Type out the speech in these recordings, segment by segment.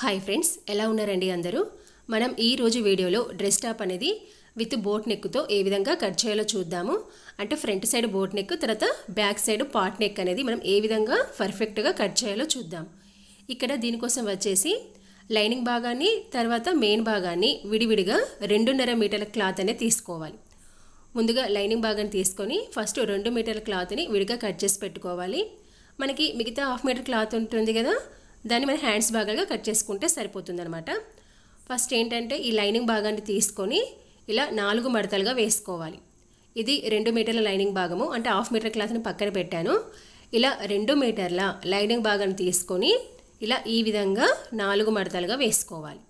hi friends ఎలా ఉన్నారండి అందరూ మనం ఈరోజు వీడియోలో డ్రెస్ టాప్ అనేది విత్ బోట్ నెక్తో ఏ విధంగా కట్ చేయాలో చూద్దాము అంటే ఫ్రంట్ సైడ్ బోట్ నెక్ తర్వాత బ్యాక్ సైడ్ పాట్ నెక్ అనేది మనం ఏ విధంగా పర్ఫెక్ట్గా కట్ చేయాలో చూద్దాం ఇక్కడ దీనికోసం వచ్చేసి లైనింగ్ భాగాన్ని తర్వాత మెయిన్ భాగాన్ని విడివిడిగా రెండున్నర మీటర్ల క్లాత్ అనేది తీసుకోవాలి ముందుగా లైనింగ్ భాగాన్ని తీసుకొని ఫస్ట్ రెండు మీటర్ల క్లాత్ని విడిగా కట్ చేసి పెట్టుకోవాలి మనకి మిగతా హాఫ్ మీటర్ క్లాత్ ఉంటుంది కదా దాన్ని మనం హ్యాండ్స్ భాగాలుగా కట్ చేసుకుంటే సరిపోతుందనమాట ఫస్ట్ ఏంటంటే ఈ లైనింగ్ భాగాన్ని తీసుకొని ఇలా నాలుగు మడతలుగా వేసుకోవాలి ఇది రెండు మీటర్ల లైనింగ్ భాగము అంటే హాఫ్ మీటర్ క్లాత్ని పక్కన పెట్టాను ఇలా రెండు మీటర్ల లైనింగ్ భాగాన్ని తీసుకొని ఇలా ఈ విధంగా నాలుగు మడతలుగా వేసుకోవాలి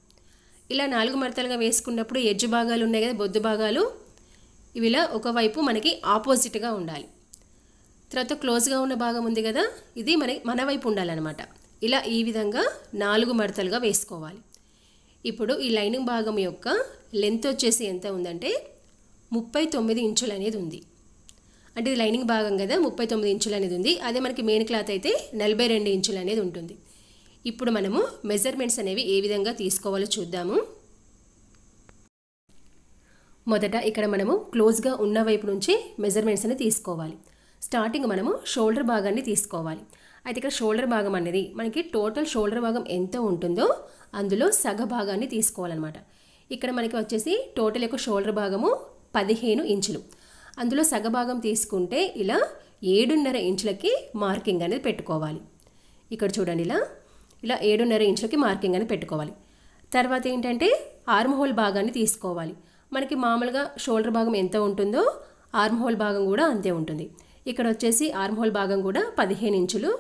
ఇలా నాలుగు మడతలుగా వేసుకున్నప్పుడు ఎడ్జ్ భాగాలు ఉన్నాయి కదా బొద్దు భాగాలు ఇవి ఇలా ఒకవైపు మనకి ఆపోజిట్గా ఉండాలి తర్వాత క్లోజ్గా ఉన్న భాగం ఉంది కదా ఇది మన మన వైపు ఉండాలన్నమాట ఇలా ఈ విధంగా నాలుగు మడతలుగా వేసుకోవాలి ఇప్పుడు ఈ లైనింగ్ భాగం యొక్క లెంత్ వచ్చేసి ఎంత ఉందంటే ముప్పై తొమ్మిది ఇంచులు అనేది ఉంది అంటే ఇది లైనింగ్ భాగం కదా ముప్పై తొమ్మిది ఇంచులు అనేది ఉంది అదే మనకి మెయిన్ క్లాత్ అయితే నలభై రెండు ఇంచులు అనేది ఉంటుంది ఇప్పుడు మనము మెజర్మెంట్స్ అనేవి ఏ విధంగా తీసుకోవాలో చూద్దాము మొదట ఇక్కడ మనము క్లోజ్గా ఉన్న వైపు నుంచి మెజర్మెంట్స్ తీసుకోవాలి స్టార్టింగ్ మనము షోల్డర్ భాగాన్ని తీసుకోవాలి అయితే ఇక్కడ షోల్డర్ భాగం అనేది మనకి టోటల్ షోల్డర్ భాగం ఎంత ఉంటుందో అందులో సగ భాగాన్ని తీసుకోవాలన్నమాట ఇక్కడ మనకి వచ్చేసి టోటల్ యొక్క షోల్డర్ భాగము పదిహేను ఇంచులు అందులో సగ భాగం తీసుకుంటే ఇలా ఏడున్నర ఇంచులకి మార్కింగ్ అనేది పెట్టుకోవాలి ఇక్కడ చూడండి ఇలా ఇలా ఏడున్నర ఇంచులకి మార్కింగ్ అనేది పెట్టుకోవాలి తర్వాత ఏంటంటే ఆర్మ్ హోల్ భాగాన్ని తీసుకోవాలి మనకి మామూలుగా షోల్డర్ భాగం ఎంత ఉంటుందో ఆర్మ్ హోల్ భాగం కూడా అంతే ఉంటుంది ఇక్కడ వచ్చేసి ఆర్మ్హోల్ భాగం కూడా పదిహేను ఇంచులు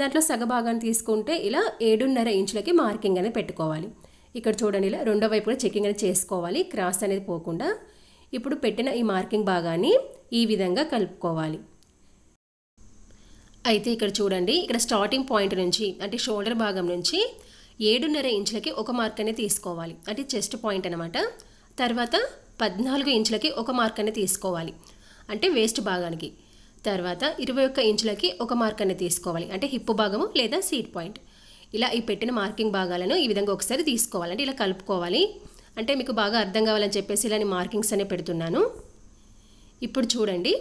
దాంట్లో సగ భాగాన్ని తీసుకుంటే ఇలా ఏడున్నర ఇంచులకి మార్కింగ్ అనేది పెట్టుకోవాలి ఇక్కడ చూడండి ఇలా రెండో వైపు కూడా చెక్కింగ్ అనేది చేసుకోవాలి క్రాస్ అనేది పోకుండా ఇప్పుడు పెట్టిన ఈ మార్కింగ్ భాగాన్ని ఈ విధంగా కలుపుకోవాలి అయితే ఇక్కడ చూడండి ఇక్కడ స్టార్టింగ్ పాయింట్ నుంచి అంటే షోల్డర్ భాగం నుంచి ఏడున్నర ఇంచులకి ఒక మార్క్ అనేది తీసుకోవాలి అంటే చెస్ట్ పాయింట్ అనమాట తర్వాత పద్నాలుగు ఇంచులకి ఒక మార్క్ అనేది తీసుకోవాలి అంటే వేస్ట్ భాగానికి తర్వాత ఇరవై ఒక్క ఇంచులకి ఒక మార్క్ అనేది తీసుకోవాలి అంటే హిప్పు భాగము లేదా సీట్ పాయింట్ ఇలా ఈ పెట్టిన మార్కింగ్ భాగాలను ఈ విధంగా ఒకసారి తీసుకోవాలి అంటే ఇలా కలుపుకోవాలి అంటే మీకు బాగా అర్థం కావాలని చెప్పేసి ఇలా మార్కింగ్స్ అనే పెడుతున్నాను ఇప్పుడు చూడండి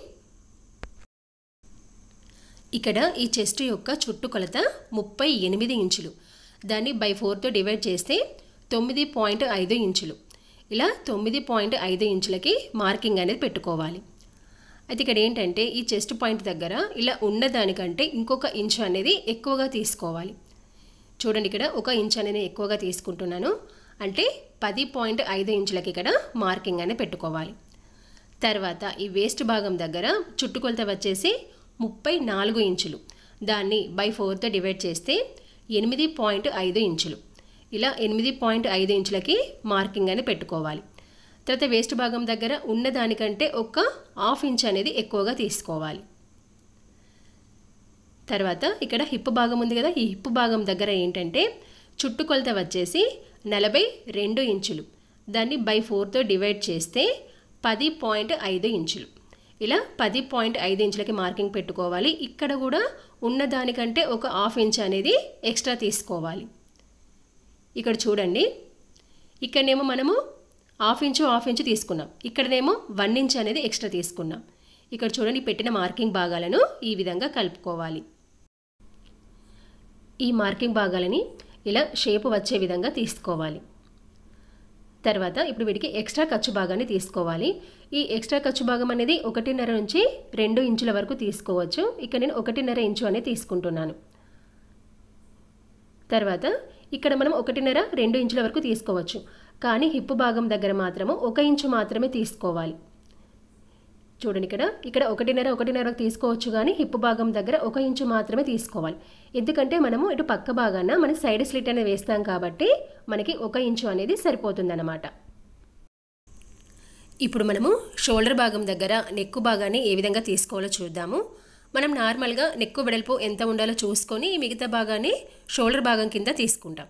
ఇక్కడ ఈ చెస్ట్ యొక్క చుట్టుకొలత ముప్పై ఎనిమిది ఇంచులు దాన్ని బై ఫోర్తో డివైడ్ చేస్తే తొమ్మిది పాయింట్ ఐదు ఇంచులు ఇలా తొమ్మిది పాయింట్ ఐదు ఇంచులకి మార్కింగ్ అనేది పెట్టుకోవాలి అయితే ఇక్కడ ఏంటంటే ఈ చెస్ట్ పాయింట్ దగ్గర ఇలా ఉన్నదానికంటే ఇంకొక ఇంచ్ అనేది ఎక్కువగా తీసుకోవాలి చూడండి ఇక్కడ ఒక ఇంచ్ అనేది ఎక్కువగా తీసుకుంటున్నాను అంటే పది పాయింట్ ఐదు ఇంచులకి ఇక్కడ మార్కింగ్ అనేది పెట్టుకోవాలి తర్వాత ఈ వేస్ట్ భాగం దగ్గర చుట్టుకొలత వచ్చేసి ముప్పై నాలుగు ఇంచులు దాన్ని బై ఫోర్తో డివైడ్ చేస్తే ఎనిమిది పాయింట్ ఐదు ఇంచులు ఇలా ఎనిమిది పాయింట్ ఐదు ఇంచులకి మార్కింగ్ అని పెట్టుకోవాలి తర్వాత వేస్ట్ భాగం దగ్గర ఉన్నదానికంటే ఒక హాఫ్ ఇంచ్ అనేది ఎక్కువగా తీసుకోవాలి తర్వాత ఇక్కడ హిప్ భాగం ఉంది కదా ఈ హిప్ భాగం దగ్గర ఏంటంటే చుట్టుకొలత వచ్చేసి నలభై రెండు ఇంచులు దాన్ని బై ఫోర్తో డివైడ్ చేస్తే పది పాయింట్ ఐదు ఇంచులు ఇలా పది పాయింట్ ఐదు ఇంచులకి మార్కింగ్ పెట్టుకోవాలి ఇక్కడ కూడా ఉన్నదానికంటే ఒక హాఫ్ ఇంచ్ అనేది ఎక్స్ట్రా తీసుకోవాలి ఇక్కడ చూడండి ఇక్కడనేమో మనము హాఫ్ ఇంచు హాఫ్ ఇంచు తీసుకున్నాం ఇక్కడనేమో వన్ ఇంచ్ అనేది ఎక్స్ట్రా తీసుకున్నాం ఇక్కడ చూడండి పెట్టిన మార్కింగ్ భాగాలను ఈ విధంగా కలుపుకోవాలి ఈ మార్కింగ్ భాగాలని ఇలా షేప్ వచ్చే విధంగా తీసుకోవాలి తర్వాత ఇప్పుడు వీటికి ఎక్స్ట్రా ఖర్చు భాగాన్ని తీసుకోవాలి ఈ ఎక్స్ట్రా ఖర్చు భాగం అనేది ఒకటిన్నర నుంచి రెండు ఇంచుల వరకు తీసుకోవచ్చు ఇక్కడ నేను ఒకటిన్నర ఇంచు అనేది తీసుకుంటున్నాను తర్వాత ఇక్కడ మనం ఒకటిన్నర రెండు ఇంచుల వరకు తీసుకోవచ్చు కానీ హిప్ భాగం దగ్గర మాత్రము ఒక ఇంచు మాత్రమే తీసుకోవాలి చూడండి ఇక్కడ ఇక్కడ ఒకటిన్నర ఒకటిన్నర తీసుకోవచ్చు కానీ హిప్ భాగం దగ్గర ఒక ఇంచు మాత్రమే తీసుకోవాలి ఎందుకంటే మనము ఇటు పక్క భాగాన మన సైడ్ స్లిట్ అనేది వేస్తాం కాబట్టి మనకి ఒక ఇంచు అనేది సరిపోతుందన్నమాట ఇప్పుడు మనము షోల్డర్ భాగం దగ్గర నెక్కు భాగాన్ని ఏ విధంగా తీసుకోవాలో చూద్దాము మనం నార్మల్గా నెక్కు వెడల్పు ఎంత ఉండాలో చూసుకొని మిగతా భాగాన్ని షోల్డర్ భాగం కింద తీసుకుంటాం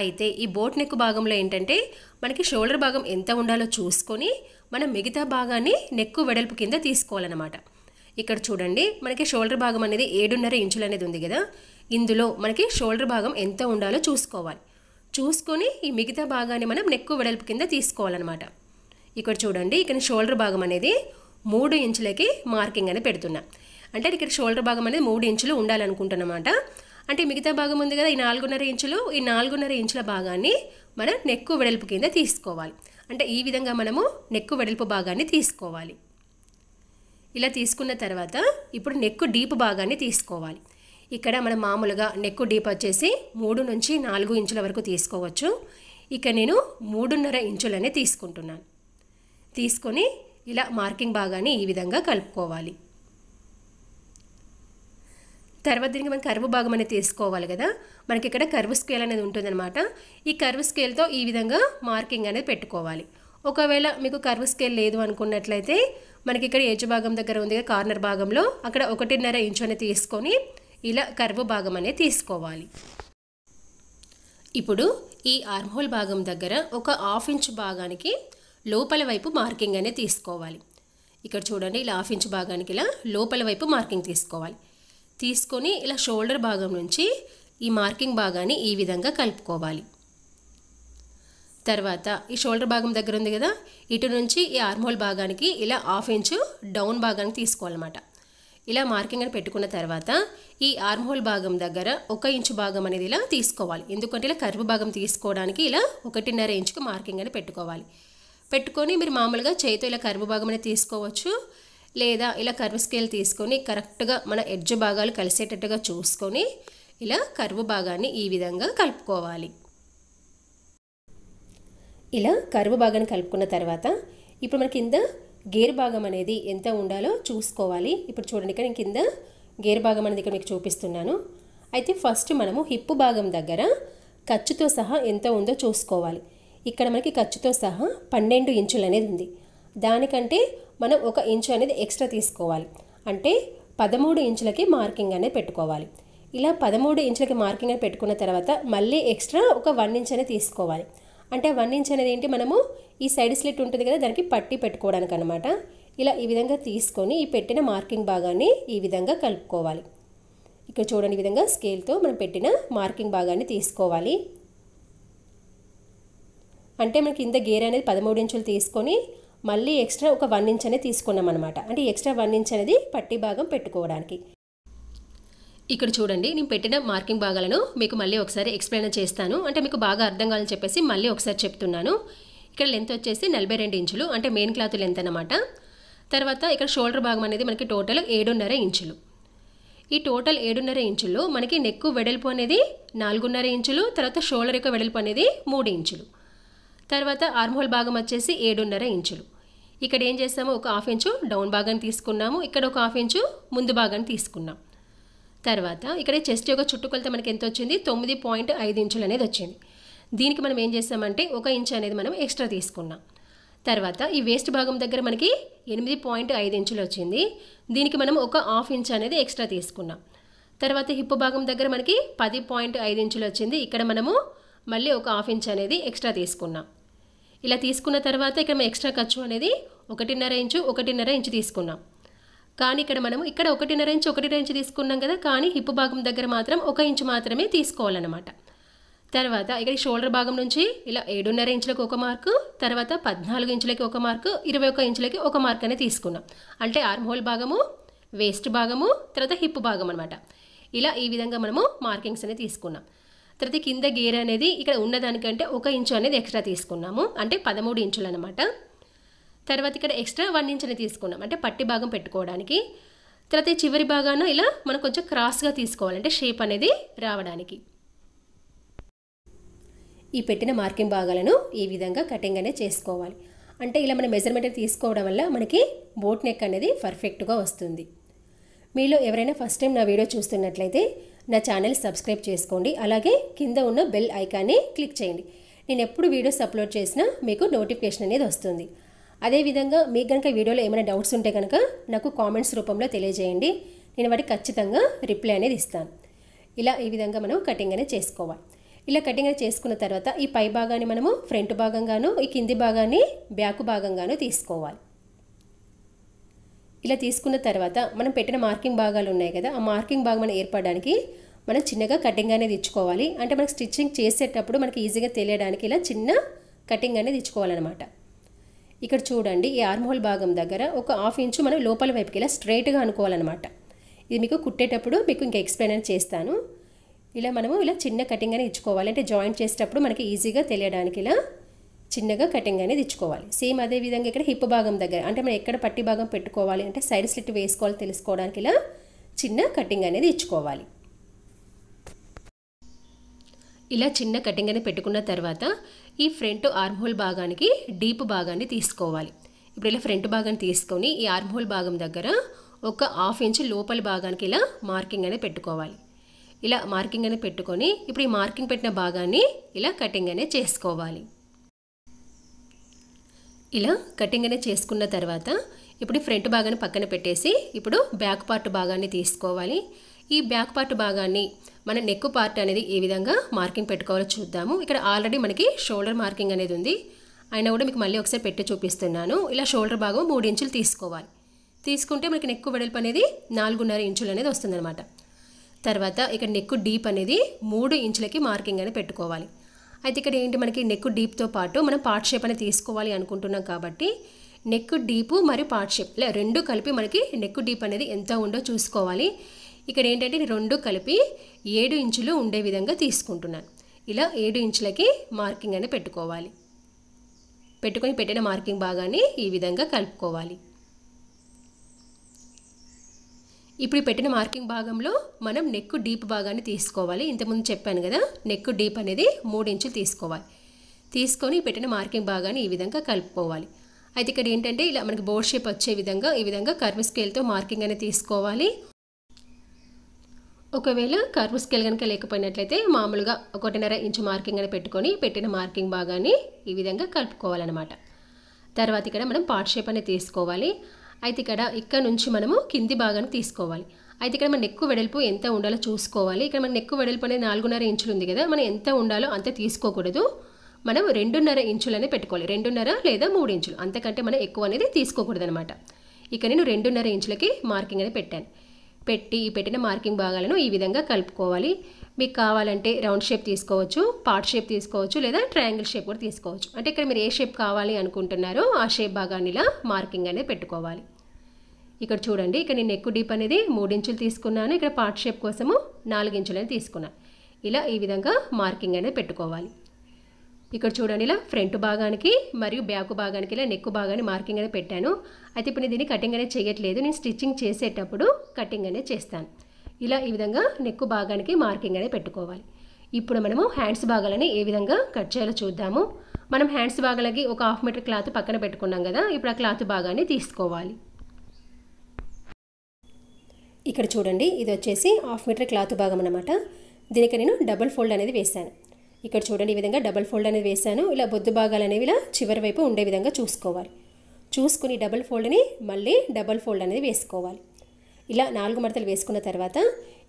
అయితే ఈ బోట్ నెక్ భాగంలో ఏంటంటే మనకి షోల్డర్ భాగం ఎంత ఉండాలో చూసుకొని మనం మిగతా భాగాన్ని నెక్కు వెడల్పు కింద తీసుకోవాలన్నమాట ఇక్కడ చూడండి మనకి షోల్డర్ భాగం అనేది ఏడున్నర ఇంచులు అనేది ఉంది కదా ఇందులో మనకి షోల్డర్ భాగం ఎంత ఉండాలో చూసుకోవాలి చూసుకొని ఈ మిగతా భాగాన్ని మనం నెక్కు వెడల్పు కింద తీసుకోవాలన్నమాట ఇక్కడ చూడండి ఇక్కడ షోల్డర్ భాగం అనేది మూడు ఇంచులకి మార్కింగ్ అని పెడుతున్నాం అంటే ఇక్కడ షోల్డర్ భాగం అనేది మూడు ఇంచులు ఉండాలనుకుంటున్నమాట అంటే మిగతా భాగం ఉంది కదా ఈ నాలుగున్నర ఇంచులు ఈ నాలుగున్నర ఇంచుల భాగాన్ని మనం నెక్కు వెడల్పు కింద తీసుకోవాలి అంటే ఈ విధంగా మనము నెక్కు వెడల్పు భాగాన్ని తీసుకోవాలి ఇలా తీసుకున్న తర్వాత ఇప్పుడు నెక్కు డీప్ భాగాన్ని తీసుకోవాలి ఇక్కడ మనం మామూలుగా నెక్కు డీప్ వచ్చేసి మూడు నుంచి నాలుగు ఇంచుల వరకు తీసుకోవచ్చు ఇక నేను మూడున్నర ఇంచులనే తీసుకుంటున్నాను తీసుకొని ఇలా మార్కింగ్ భాగాన్ని ఈ విధంగా కలుపుకోవాలి తర్వాత దీనికి మనం కర్వ్ భాగం అనేది తీసుకోవాలి కదా మనకి ఇక్కడ కర్వ్ స్కేల్ అనేది ఉంటుందన్నమాట ఈ కర్వ్ స్కేల్తో ఈ విధంగా మార్కింగ్ అనేది పెట్టుకోవాలి ఒకవేళ మీకు కర్వ్ స్కేల్ లేదు అనుకున్నట్లయితే మనకి ఇక్కడ ఏజ్ భాగం దగ్గర ఉంది కదా కార్నర్ భాగంలో అక్కడ ఒకటిన్నర ఇంచు అనేది తీసుకొని ఇలా కర్వ్ భాగం అనేది తీసుకోవాలి ఇప్పుడు ఈ ఆర్మోల్ భాగం దగ్గర ఒక హాఫ్ ఇంచ్ భాగానికి లోపల వైపు మార్కింగ్ అనేది తీసుకోవాలి ఇక్కడ చూడండి ఇలా హాఫ్ ఇంచ్ భాగానికి ఇలా లోపల వైపు మార్కింగ్ తీసుకోవాలి తీసుకొని ఇలా షోల్డర్ భాగం నుంచి ఈ మార్కింగ్ భాగాన్ని ఈ విధంగా కలుపుకోవాలి తర్వాత ఈ షోల్డర్ భాగం దగ్గర ఉంది కదా ఇటు నుంచి ఈ ఆర్మోల్ భాగానికి ఇలా హాఫ్ ఇంచు డౌన్ భాగానికి తీసుకోవాలన్నమాట ఇలా మార్కింగ్ అని పెట్టుకున్న తర్వాత ఈ ఆర్మోల్ భాగం దగ్గర ఒక ఇంచు భాగం అనేది ఇలా తీసుకోవాలి ఎందుకంటే ఇలా కరువు భాగం తీసుకోవడానికి ఇలా ఒకటిన్నర ఇంచుకు మార్కింగ్ అని పెట్టుకోవాలి పెట్టుకొని మీరు మామూలుగా చేతితో ఇలా కరువు భాగం అనేది తీసుకోవచ్చు లేదా ఇలా కర్వ్ స్కేల్ తీసుకొని కరెక్ట్గా మన ఎడ్జ్ భాగాలు కలిసేటట్టుగా చూసుకొని ఇలా కర్వ్ భాగాన్ని ఈ విధంగా కలుపుకోవాలి ఇలా కరువు భాగాన్ని కలుపుకున్న తర్వాత ఇప్పుడు మన కింద గేర్ భాగం అనేది ఎంత ఉండాలో చూసుకోవాలి ఇప్పుడు చూడండి ఇక్కడ నేను కింద గేర్ భాగం అనేది ఇక్కడ మీకు చూపిస్తున్నాను అయితే ఫస్ట్ మనము హిప్పు భాగం దగ్గర ఖర్చుతో సహా ఎంత ఉందో చూసుకోవాలి ఇక్కడ మనకి ఖర్చుతో సహా పన్నెండు ఇంచులు అనేది ఉంది దానికంటే మనం ఒక ఇంచు అనేది ఎక్స్ట్రా తీసుకోవాలి అంటే పదమూడు ఇంచులకి మార్కింగ్ అనేది పెట్టుకోవాలి ఇలా పదమూడు ఇంచులకి మార్కింగ్ అనేది పెట్టుకున్న తర్వాత మళ్ళీ ఎక్స్ట్రా ఒక వన్ ఇంచ్ అనేది తీసుకోవాలి అంటే వన్ ఇంచ్ అనేది ఏంటి మనము ఈ సైడ్ స్లిట్ ఉంటుంది కదా దానికి పట్టి పెట్టుకోవడానికి అనమాట ఇలా ఈ విధంగా తీసుకొని ఈ పెట్టిన మార్కింగ్ భాగాన్ని ఈ విధంగా కలుపుకోవాలి ఇక్కడ చూడండి విధంగా స్కేల్తో మనం పెట్టిన మార్కింగ్ భాగాన్ని తీసుకోవాలి అంటే మనకి ఇంత గేర్ అనేది పదమూడు ఇంచులు తీసుకొని మళ్ళీ ఎక్స్ట్రా ఒక వన్ ఇంచ్ అనేది తీసుకున్నాం అనమాట అంటే ఎక్స్ట్రా వన్ ఇంచ్ అనేది పట్టి భాగం పెట్టుకోవడానికి ఇక్కడ చూడండి నేను పెట్టిన మార్కింగ్ భాగాలను మీకు మళ్ళీ ఒకసారి ఎక్స్ప్లెయిన్ చేస్తాను అంటే మీకు బాగా అర్థం కావాలని చెప్పేసి మళ్ళీ ఒకసారి చెప్తున్నాను ఇక్కడ లెంత్ వచ్చేసి నలభై రెండు ఇంచులు అంటే మెయిన్ క్లాత్ లెంత్ అనమాట తర్వాత ఇక్కడ షోల్డర్ భాగం అనేది మనకి టోటల్ ఏడున్నర ఇంచులు ఈ టోటల్ ఏడున్నర ఇంచుల్లో మనకి నెక్ వెడల్పు అనేది నాలుగున్నర ఇంచులు తర్వాత షోల్డర్ యొక్క వెడల్పు అనేది మూడు ఇంచులు తర్వాత ఆర్మోల్ భాగం వచ్చేసి ఏడున్నర ఇంచులు ఇక్కడ ఏం చేసాము ఒక హాఫ్ ఇంచు డౌన్ భాగాన్ని తీసుకున్నాము ఇక్కడ ఒక హాఫ్ ఇంచు ముందు భాగాన్ని తీసుకున్నాం తర్వాత ఇక్కడ చెస్ట్ యొక్క చుట్టుకొలత మనకి ఎంత వచ్చింది తొమ్మిది పాయింట్ ఐదు ఇంచులు అనేది వచ్చింది దీనికి మనం ఏం చేస్తామంటే ఒక ఇంచ్ అనేది మనం ఎక్స్ట్రా తీసుకున్నాం తర్వాత ఈ వేస్ట్ భాగం దగ్గర మనకి ఎనిమిది పాయింట్ ఐదు ఇంచులు వచ్చింది దీనికి మనం ఒక హాఫ్ ఇంచ్ అనేది ఎక్స్ట్రా తీసుకున్నాం తర్వాత హిప్ భాగం దగ్గర మనకి పది పాయింట్ ఐదు ఇంచులు వచ్చింది ఇక్కడ మనము మళ్ళీ ఒక హాఫ్ ఇంచ్ అనేది ఎక్స్ట్రా తీసుకున్నాం ఇలా తీసుకున్న తర్వాత ఇక్కడ ఎక్స్ట్రా ఖర్చు అనేది ఒకటిన్నర ఇంచు ఒకటిన్నర ఇంచు తీసుకున్నాం కానీ ఇక్కడ మనం ఇక్కడ ఒకటిన్నర ఇంచు ఒకటిన్నర ఇంచు తీసుకున్నాం కదా కానీ హిప్ భాగం దగ్గర మాత్రం ఒక ఇంచు మాత్రమే తీసుకోవాలన్నమాట తర్వాత ఇక్కడ షోల్డర్ భాగం నుంచి ఇలా ఏడున్నర ఇంచులకు ఒక మార్కు తర్వాత పద్నాలుగు ఇంచులకి ఒక మార్కు ఇరవై ఒక ఇంచులకి ఒక మార్క్ అనేది తీసుకున్నాం అంటే ఆర్మ్ హోల్ భాగము వేస్ట్ భాగము తర్వాత హిప్ భాగం అనమాట ఇలా ఈ విధంగా మనము మార్కింగ్స్ అనేది తీసుకున్నాం తర్వాత కింద గేర్ అనేది ఇక్కడ ఉన్నదానికంటే ఒక ఇంచు అనేది ఎక్స్ట్రా తీసుకున్నాము అంటే పదమూడు ఇంచులు అనమాట తర్వాత ఇక్కడ ఎక్స్ట్రా వన్ అని తీసుకున్నాం అంటే పట్టి భాగం పెట్టుకోవడానికి తర్వాత చివరి భాగాన ఇలా మనం కొంచెం క్రాస్గా తీసుకోవాలంటే షేప్ అనేది రావడానికి ఈ పెట్టిన మార్కింగ్ భాగాలను ఈ విధంగా కటింగ్ అనేది చేసుకోవాలి అంటే ఇలా మన మెజర్మెంట్ తీసుకోవడం వల్ల మనకి బోట్ నెక్ అనేది పర్ఫెక్ట్గా వస్తుంది మీలో ఎవరైనా ఫస్ట్ టైం నా వీడియో చూస్తున్నట్లయితే నా ఛానల్ సబ్స్క్రైబ్ చేసుకోండి అలాగే కింద ఉన్న బెల్ ఐకాన్ని క్లిక్ చేయండి నేను ఎప్పుడు వీడియోస్ అప్లోడ్ చేసినా మీకు నోటిఫికేషన్ అనేది వస్తుంది అదేవిధంగా మీకు కనుక వీడియోలో ఏమైనా డౌట్స్ ఉంటే కనుక నాకు కామెంట్స్ రూపంలో తెలియజేయండి నేను వాటికి ఖచ్చితంగా రిప్లై అనేది ఇస్తాను ఇలా ఈ విధంగా మనం కటింగ్ అనేది చేసుకోవాలి ఇలా కటింగ్ అనేది చేసుకున్న తర్వాత ఈ పై భాగాన్ని మనము ఫ్రంట్ భాగంగాను ఈ కింది భాగాన్ని బ్యాక్ భాగంగాను తీసుకోవాలి ఇలా తీసుకున్న తర్వాత మనం పెట్టిన మార్కింగ్ భాగాలు ఉన్నాయి కదా ఆ మార్కింగ్ భాగం మనం ఏర్పడడానికి మనం చిన్నగా కటింగ్ అనేది ఇచ్చుకోవాలి అంటే మనకు స్టిచ్చింగ్ చేసేటప్పుడు మనకి ఈజీగా తెలియడానికి ఇలా చిన్న కటింగ్ అనేది ఇచ్చుకోవాలన్నమాట ఇక్కడ చూడండి ఈ ఆర్మోల్ భాగం దగ్గర ఒక హాఫ్ ఇంచు మనం లోపల వైపుకి ఇలా స్ట్రైట్గా అనుకోవాలన్నమాట ఇది మీకు కుట్టేటప్పుడు మీకు ఇంకా ఎక్స్ప్లెయిన్ చేస్తాను ఇలా మనము ఇలా చిన్న కటింగ్ అనేది ఇచ్చుకోవాలి అంటే జాయింట్ చేసేటప్పుడు మనకి ఈజీగా తెలియడానికి ఇలా చిన్నగా కటింగ్ అనేది ఇచ్చుకోవాలి సేమ్ అదే విధంగా ఇక్కడ హిప్ భాగం దగ్గర అంటే మనం ఎక్కడ పట్టి భాగం పెట్టుకోవాలి అంటే సైడ్ స్లిట్ వేసుకోవాలి తెలుసుకోవడానికి ఇలా చిన్న కటింగ్ అనేది ఇచ్చుకోవాలి ఇలా చిన్న కటింగ్ అనేది పెట్టుకున్న తర్వాత ఈ ఫ్రంట్ ఆర్మ్హోల్ భాగానికి డీప్ భాగాన్ని తీసుకోవాలి ఇప్పుడు ఇలా ఫ్రంట్ భాగాన్ని తీసుకొని ఈ ఆర్మ్హోల్ భాగం దగ్గర ఒక హాఫ్ ఇంచ్ లోపల భాగానికి ఇలా మార్కింగ్ అనేది పెట్టుకోవాలి ఇలా మార్కింగ్ అనేది పెట్టుకొని ఇప్పుడు ఈ మార్కింగ్ పెట్టిన భాగాన్ని ఇలా కటింగ్ అనేది చేసుకోవాలి ఇలా కటింగ్ అనేది చేసుకున్న తర్వాత ఇప్పుడు ఫ్రంట్ భాగాన్ని పక్కన పెట్టేసి ఇప్పుడు బ్యాక్ పార్ట్ భాగాన్ని తీసుకోవాలి ఈ బ్యాక్ పార్ట్ భాగాన్ని మన నెక్ పార్ట్ అనేది ఏ విధంగా మార్కింగ్ పెట్టుకోవాలో చూద్దాము ఇక్కడ ఆల్రెడీ మనకి షోల్డర్ మార్కింగ్ అనేది ఉంది అయినా కూడా మీకు మళ్ళీ ఒకసారి పెట్టి చూపిస్తున్నాను ఇలా షోల్డర్ భాగం మూడు ఇంచులు తీసుకోవాలి తీసుకుంటే మనకి నెక్ వెడల్పు అనేది నాలుగున్నర ఇంచులు అనేది వస్తుందన్నమాట తర్వాత ఇక్కడ నెక్ డీప్ అనేది మూడు ఇంచులకి మార్కింగ్ అనేది పెట్టుకోవాలి అయితే ఇక్కడ ఏంటి మనకి నెక్ డీప్తో పాటు మనం పార్ట్ షేప్ అనేది తీసుకోవాలి అనుకుంటున్నాం కాబట్టి నెక్ డీపు మరియు పార్ట్ షేప్ రెండు కలిపి మనకి నెక్ డీప్ అనేది ఎంత ఉందో చూసుకోవాలి ఇక్కడ ఏంటంటే రెండు కలిపి ఏడు ఇంచులు ఉండే విధంగా తీసుకుంటున్నాను ఇలా ఏడు ఇంచులకి మార్కింగ్ అనేది పెట్టుకోవాలి పెట్టుకొని పెట్టిన మార్కింగ్ భాగాన్ని ఈ విధంగా కలుపుకోవాలి ఇప్పుడు పెట్టిన మార్కింగ్ భాగంలో మనం నెక్ డీప్ భాగాన్ని తీసుకోవాలి ఇంతకుముందు చెప్పాను కదా నెక్ డీప్ అనేది మూడు ఇంచులు తీసుకోవాలి తీసుకొని పెట్టిన మార్కింగ్ భాగాన్ని ఈ విధంగా కలుపుకోవాలి అయితే ఇక్కడ ఏంటంటే ఇలా మనకి బోర్డ్ షేప్ వచ్చే విధంగా ఈ విధంగా కర్వ్ స్కేల్తో మార్కింగ్ అనేది తీసుకోవాలి ఒకవేళ కర్వ్ స్కేల్ కనుక లేకపోయినట్లయితే మామూలుగా ఒకటిన్నర ఇంచు మార్కింగ్ అని పెట్టుకొని పెట్టిన మార్కింగ్ భాగాన్ని ఈ విధంగా కలుపుకోవాలన్నమాట తర్వాత ఇక్కడ మనం పార్ట్ షేప్ అనేది తీసుకోవాలి అయితే ఇక్కడ ఇక్కడ నుంచి మనము కింది భాగాన్ని తీసుకోవాలి అయితే ఇక్కడ మన నెక్కు వెడల్పు ఎంత ఉండాలో చూసుకోవాలి ఇక్కడ మన నెక్కు వెడల్పు అనేది నాలుగున్నర ఇంచులు ఉంది కదా మనం ఎంత ఉండాలో అంత తీసుకోకూడదు మనం రెండున్నర ఇంచులనే పెట్టుకోవాలి రెండున్నర లేదా మూడు ఇంచులు అంతకంటే మనం ఎక్కువ అనేది తీసుకోకూడదు అనమాట ఇక నేను రెండున్నర ఇంచులకి మార్కింగ్ అనేది పెట్టాను పెట్టి ఈ పెట్టిన మార్కింగ్ భాగాలను ఈ విధంగా కలుపుకోవాలి మీకు కావాలంటే రౌండ్ షేప్ తీసుకోవచ్చు పార్ట్ షేప్ తీసుకోవచ్చు లేదా ట్రయాంగిల్ షేప్ కూడా తీసుకోవచ్చు అంటే ఇక్కడ మీరు ఏ షేప్ కావాలి అనుకుంటున్నారో ఆ షేప్ భాగాన్ని ఇలా మార్కింగ్ అనేది పెట్టుకోవాలి ఇక్కడ చూడండి ఇక్కడ నేను ఎక్కువ డీప్ అనేది ఇంచులు తీసుకున్నాను ఇక్కడ పార్ట్ షేప్ కోసము ఇంచులు అనేది తీసుకున్నాను ఇలా ఈ విధంగా మార్కింగ్ అనేది పెట్టుకోవాలి ఇక్కడ చూడండి ఇలా ఫ్రంట్ భాగానికి మరియు బ్యాక్ భాగానికి ఇలా నెక్ భాగాన్ని మార్కింగ్ అనేది పెట్టాను అయితే ఇప్పుడు నేను దీన్ని కటింగ్ అనేది చేయట్లేదు నేను స్టిచ్చింగ్ చేసేటప్పుడు కటింగ్ అనేది చేస్తాను ఇలా ఈ విధంగా నెక్ భాగానికి మార్కింగ్ అనేది పెట్టుకోవాలి ఇప్పుడు మనము హ్యాండ్స్ భాగాలని ఏ విధంగా కట్ చేయాలో చూద్దాము మనం హ్యాండ్స్ భాగాలకి ఒక హాఫ్ మీటర్ క్లాత్ పక్కన పెట్టుకున్నాం కదా ఇప్పుడు ఆ క్లాత్ భాగాన్ని తీసుకోవాలి ఇక్కడ చూడండి ఇది వచ్చేసి హాఫ్ మీటర్ క్లాత్ భాగం అనమాట దీనికి నేను డబుల్ ఫోల్డ్ అనేది వేశాను ఇక్కడ చూడండి ఈ విధంగా డబల్ ఫోల్డ్ అనేది వేశాను ఇలా బొద్దు భాగాలు అనేవి ఇలా చివరి వైపు ఉండే విధంగా చూసుకోవాలి చూసుకుని డబల్ ఫోల్డ్ని మళ్ళీ డబల్ ఫోల్డ్ అనేది వేసుకోవాలి ఇలా నాలుగు మడతలు వేసుకున్న తర్వాత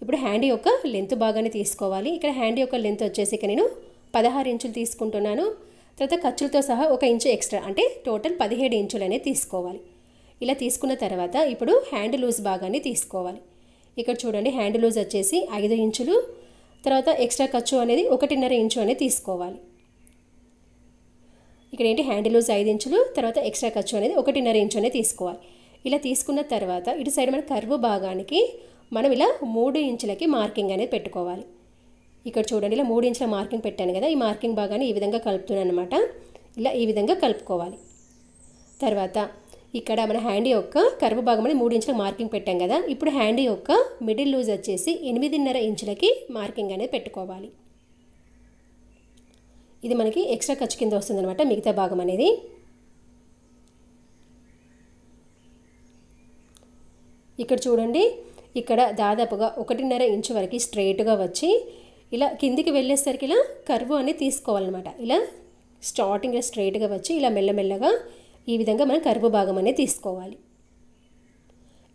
ఇప్పుడు హ్యాండ్ యొక్క లెంత్ భాగాన్ని తీసుకోవాలి ఇక్కడ హ్యాండ్ యొక్క లెంత్ వచ్చేసి నేను పదహారు ఇంచులు తీసుకుంటున్నాను తర్వాత ఖర్చులతో సహా ఒక ఇంచు ఎక్స్ట్రా అంటే టోటల్ పదిహేడు ఇంచులు అనేది తీసుకోవాలి ఇలా తీసుకున్న తర్వాత ఇప్పుడు హ్యాండ్ లూజ్ భాగాన్ని తీసుకోవాలి ఇక్కడ చూడండి హ్యాండ్ లూజ్ వచ్చేసి ఐదు ఇంచులు తర్వాత ఎక్స్ట్రా ఖర్చు అనేది ఒకటిన్నర ఇంచు అనేది తీసుకోవాలి ఇక్కడ ఏంటి హ్యాండ్ లూజ్ ఐదు ఇంచులు తర్వాత ఎక్స్ట్రా ఖర్చు అనేది ఒకటిన్నర ఇంచు అనేది తీసుకోవాలి ఇలా తీసుకున్న తర్వాత ఇటు సైడ్ మన కర్వు భాగానికి మనం ఇలా మూడు ఇంచులకి మార్కింగ్ అనేది పెట్టుకోవాలి ఇక్కడ చూడండి ఇలా మూడు ఇంచుల మార్కింగ్ పెట్టాను కదా ఈ మార్కింగ్ భాగాన్ని ఈ విధంగా కలుపుతున్నాను అనమాట ఇలా ఈ విధంగా కలుపుకోవాలి తర్వాత ఇక్కడ మన హ్యాండ్ యొక్క కరువు భాగం అనేది మూడు ఇంచులకు మార్కింగ్ పెట్టాం కదా ఇప్పుడు హ్యాండ్ యొక్క మిడిల్ లూజ్ వచ్చేసి ఎనిమిదిన్నర ఇంచులకి మార్కింగ్ అనేది పెట్టుకోవాలి ఇది మనకి ఎక్స్ట్రా ఖర్చు కింద వస్తుందన్నమాట మిగతా భాగం అనేది ఇక్కడ చూడండి ఇక్కడ దాదాపుగా ఒకటిన్నర ఇంచు వరకు స్ట్రైట్గా వచ్చి ఇలా కిందికి వెళ్ళేసరికి ఇలా కరువు అనేది తీసుకోవాలన్నమాట ఇలా స్టార్టింగ్లో స్ట్రైట్గా వచ్చి ఇలా మెల్లమెల్లగా ఈ విధంగా మనం కరువు భాగం అనేది తీసుకోవాలి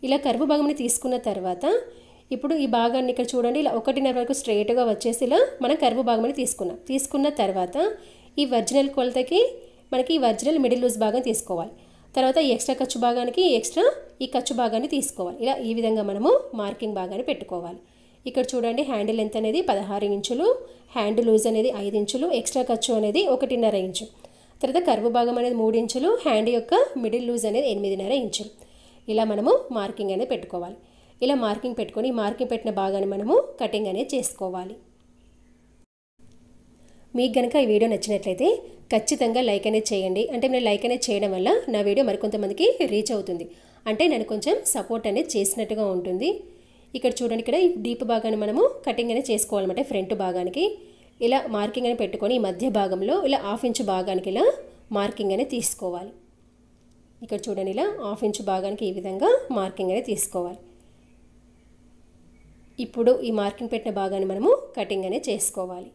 ఇలా కరువు భాగంని తీసుకున్న తర్వాత ఇప్పుడు ఈ భాగాన్ని ఇక్కడ చూడండి ఇలా ఒకటిన్నర వరకు స్ట్రైట్గా వచ్చేసి ఇలా మనం కరువు భాగమని తీసుకున్నాం తీసుకున్న తర్వాత ఈ ఒరిజినల్ కొలతకి మనకి ఈ ఒరిజినల్ మిడిల్ లూజ్ భాగం తీసుకోవాలి తర్వాత ఈ ఎక్స్ట్రా ఖర్చు భాగానికి ఎక్స్ట్రా ఈ ఖర్చు భాగాన్ని తీసుకోవాలి ఇలా ఈ విధంగా మనము మార్కింగ్ భాగాన్ని పెట్టుకోవాలి ఇక్కడ చూడండి హ్యాండిల్ లెంత్ అనేది పదహారు ఇంచులు హ్యాండ్ లూజ్ అనేది ఐదు ఇంచులు ఎక్స్ట్రా ఖర్చు అనేది ఒకటిన్నర ఇంచు తర్వాత కరువు భాగం అనేది మూడు ఇంచులు హ్యాండ్ యొక్క మిడిల్ లూజ్ అనేది ఎనిమిదిన్నర ఇంచులు ఇలా మనము మార్కింగ్ అనేది పెట్టుకోవాలి ఇలా మార్కింగ్ పెట్టుకొని మార్కింగ్ పెట్టిన భాగాన్ని మనము కటింగ్ అనేది చేసుకోవాలి మీకు కనుక ఈ వీడియో నచ్చినట్లయితే ఖచ్చితంగా లైక్ అనేది చేయండి అంటే నేను లైక్ అనేది చేయడం వల్ల నా వీడియో మరికొంతమందికి రీచ్ అవుతుంది అంటే నన్ను కొంచెం సపోర్ట్ అనేది చేసినట్టుగా ఉంటుంది ఇక్కడ చూడండి ఇక్కడ డీప్ భాగాన్ని మనము కటింగ్ అనేది చేసుకోవాలన్నమాట ఫ్రంట్ భాగానికి ఇలా మార్కింగ్ అని పెట్టుకొని ఈ మధ్య భాగంలో ఇలా హాఫ్ ఇంచ్ భాగానికి ఇలా మార్కింగ్ అనేది తీసుకోవాలి ఇక్కడ చూడండి ఇలా హాఫ్ ఇంచ్ భాగానికి ఈ విధంగా మార్కింగ్ అనేది తీసుకోవాలి ఇప్పుడు ఈ మార్కింగ్ పెట్టిన భాగాన్ని మనము కటింగ్ అనేది చేసుకోవాలి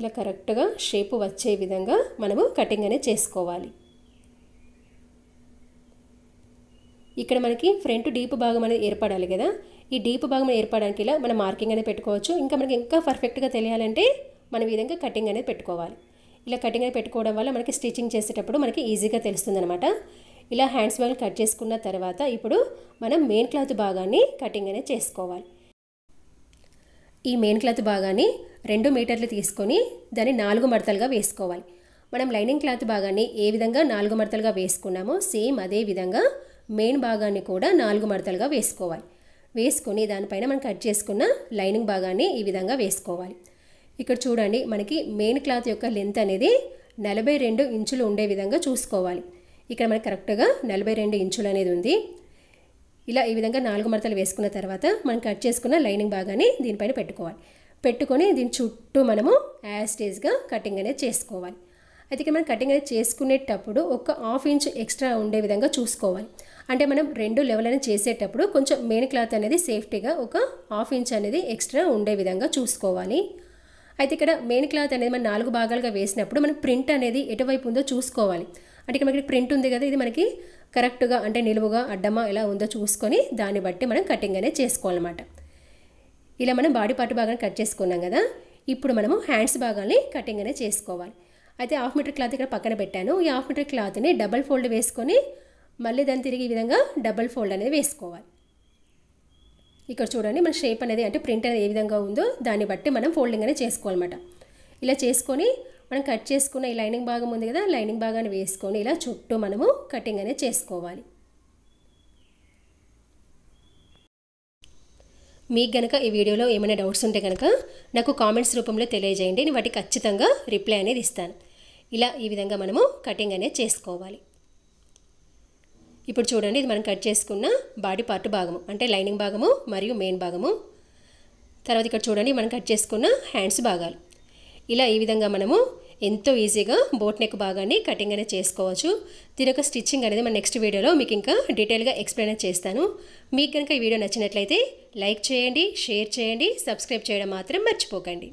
ఇలా కరెక్ట్గా షేప్ వచ్చే విధంగా మనము కటింగ్ అనేది చేసుకోవాలి ఇక్కడ మనకి ఫ్రంట్ డీప్ భాగం అనేది ఏర్పడాలి కదా ఈ డీప్ భాగం ఏర్పడడానికి ఇలా మనం మార్కింగ్ అనేది పెట్టుకోవచ్చు ఇంకా మనకి ఇంకా పర్ఫెక్ట్గా తెలియాలంటే మనం ఈ విధంగా కటింగ్ అనేది పెట్టుకోవాలి ఇలా కటింగ్ అనేది పెట్టుకోవడం వల్ల మనకి స్టిచ్చింగ్ చేసేటప్పుడు మనకి ఈజీగా తెలుస్తుంది అనమాట ఇలా హ్యాండ్స్ భాగం కట్ చేసుకున్న తర్వాత ఇప్పుడు మనం మెయిన్ క్లాత్ భాగాన్ని కటింగ్ అనేది చేసుకోవాలి ఈ మెయిన్ క్లాత్ భాగాన్ని రెండు మీటర్లు తీసుకొని దాన్ని నాలుగు మడతలుగా వేసుకోవాలి మనం లైనింగ్ క్లాత్ భాగాన్ని ఏ విధంగా నాలుగు మడతలుగా వేసుకున్నామో సేమ్ అదే విధంగా మెయిన్ భాగాన్ని కూడా నాలుగు మడతలుగా వేసుకోవాలి వేసుకొని దానిపైన మనం కట్ చేసుకున్న లైనింగ్ భాగాన్ని ఈ విధంగా వేసుకోవాలి ఇక్కడ చూడండి మనకి మెయిన్ క్లాత్ యొక్క లెంత్ అనేది నలభై రెండు ఇంచులు ఉండే విధంగా చూసుకోవాలి ఇక్కడ మనకి కరెక్ట్గా నలభై రెండు ఇంచులు అనేది ఉంది ఇలా ఈ విధంగా నాలుగు మడతలు వేసుకున్న తర్వాత మనం కట్ చేసుకున్న లైనింగ్ భాగాన్ని దీనిపైన పెట్టుకోవాలి పెట్టుకొని దీని చుట్టూ మనము యాస్టేజ్గా కటింగ్ అనేది చేసుకోవాలి అయితే ఇక్కడ మనం కటింగ్ అనేది చేసుకునేటప్పుడు ఒక హాఫ్ ఇంచ్ ఎక్స్ట్రా ఉండే విధంగా చూసుకోవాలి అంటే మనం రెండు లెవెల్ని చేసేటప్పుడు కొంచెం మెయిన్ క్లాత్ అనేది సేఫ్టీగా ఒక హాఫ్ ఇంచ్ అనేది ఎక్స్ట్రా ఉండే విధంగా చూసుకోవాలి అయితే ఇక్కడ మెయిన్ క్లాత్ అనేది మనం నాలుగు భాగాలుగా వేసినప్పుడు మనం ప్రింట్ అనేది ఎటువైపు ఉందో చూసుకోవాలి అంటే ఇక్కడ మనకి ప్రింట్ ఉంది కదా ఇది మనకి కరెక్ట్గా అంటే నిలువుగా అడ్డమా ఎలా ఉందో చూసుకొని దాన్ని బట్టి మనం కటింగ్ అనేది చేసుకోవాలన్నమాట ఇలా మనం బాడీ పార్ట్ భాగాన్ని కట్ చేసుకున్నాం కదా ఇప్పుడు మనము హ్యాండ్స్ భాగాన్ని కటింగ్ అనేది చేసుకోవాలి అయితే హాఫ్ మీటర్ క్లాత్ ఇక్కడ పక్కన పెట్టాను ఈ హాఫ్ మీటర్ క్లాత్ని డబల్ ఫోల్డ్ వేసుకొని మళ్ళీ దాన్ని తిరిగి ఈ విధంగా డబల్ ఫోల్డ్ అనేది వేసుకోవాలి ఇక్కడ చూడండి మన షేప్ అనేది అంటే ప్రింట్ అనేది ఏ విధంగా ఉందో దాన్ని బట్టి మనం ఫోల్డింగ్ అనేది చేసుకోవాలన్నమాట ఇలా చేసుకొని మనం కట్ చేసుకున్న ఈ లైనింగ్ భాగం ఉంది కదా లైనింగ్ భాగాన్ని వేసుకొని ఇలా చుట్టూ మనము కటింగ్ అనేది చేసుకోవాలి మీకు కనుక ఈ వీడియోలో ఏమైనా డౌట్స్ ఉంటే కనుక నాకు కామెంట్స్ రూపంలో తెలియజేయండి నేను వాటికి ఖచ్చితంగా రిప్లై అనేది ఇస్తాను ఇలా ఈ విధంగా మనము కటింగ్ అనేది చేసుకోవాలి ఇప్పుడు చూడండి ఇది మనం కట్ చేసుకున్న బాడీ పార్ట్ భాగము అంటే లైనింగ్ భాగము మరియు మెయిన్ భాగము తర్వాత ఇక్కడ చూడండి మనం కట్ చేసుకున్న హ్యాండ్స్ భాగాలు ఇలా ఈ విధంగా మనము ఎంతో ఈజీగా బోట్ నెక్ భాగాన్ని కటింగ్ అనేది చేసుకోవచ్చు దీని యొక్క స్టిచ్చింగ్ అనేది మన నెక్స్ట్ వీడియోలో మీకు ఇంకా డీటెయిల్గా ఎక్స్ప్లెయిన్ చేస్తాను మీకు కనుక ఈ వీడియో నచ్చినట్లయితే లైక్ చేయండి షేర్ చేయండి సబ్స్క్రైబ్ చేయడం మాత్రం మర్చిపోకండి